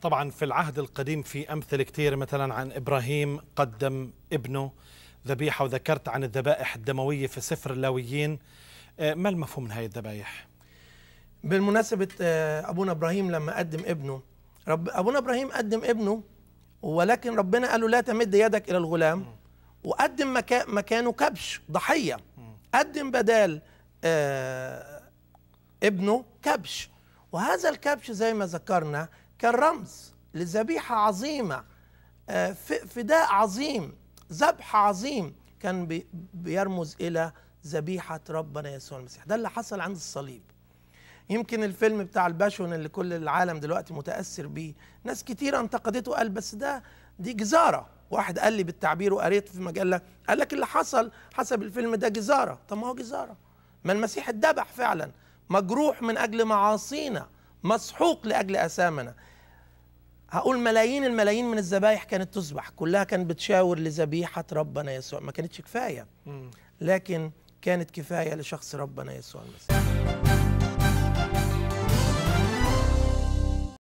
طبعا في العهد القديم في أمثلة كثير مثلا عن إبراهيم قدم ابنه ذبيحة وذكرت عن الذبائح الدموية في سفر اللاويين آه، ما المفهوم من هذه الذبائح؟ بالمناسبة آه، أبونا إبراهيم لما قدم ابنه رب أبونا إبراهيم قدم ابنه ولكن ربنا قال له لا تمد يدك إلى الغلام وقدم مكانه كبش ضحية قدم بدال آه، ابنه كبش وهذا الكبش زي ما ذكرنا كان رمز لذبيحة عظيمة آه، فداء عظيم ذبح عظيم كان بيرمز إلى ذبيحة ربنا يسوع المسيح ده اللي حصل عند الصليب يمكن الفيلم بتاع الباشون اللي كل العالم دلوقتي متأثر بيه ناس كتير انتقدته قال بس ده دي جزارة واحد قال لي بالتعبير وقريت في مجلة قال لك اللي حصل حسب الفيلم ده جزارة طب ما هو جزارة ما المسيح اتذبح فعلا مجروح من أجل معاصينا مسحوق لاجل اثامنا هقول ملايين الملايين من الذبايح كانت تذبح كلها كانت بتشاور لذبيحه ربنا يسوع ما كانتش كفايه لكن كانت كفايه لشخص ربنا يسوع المسيح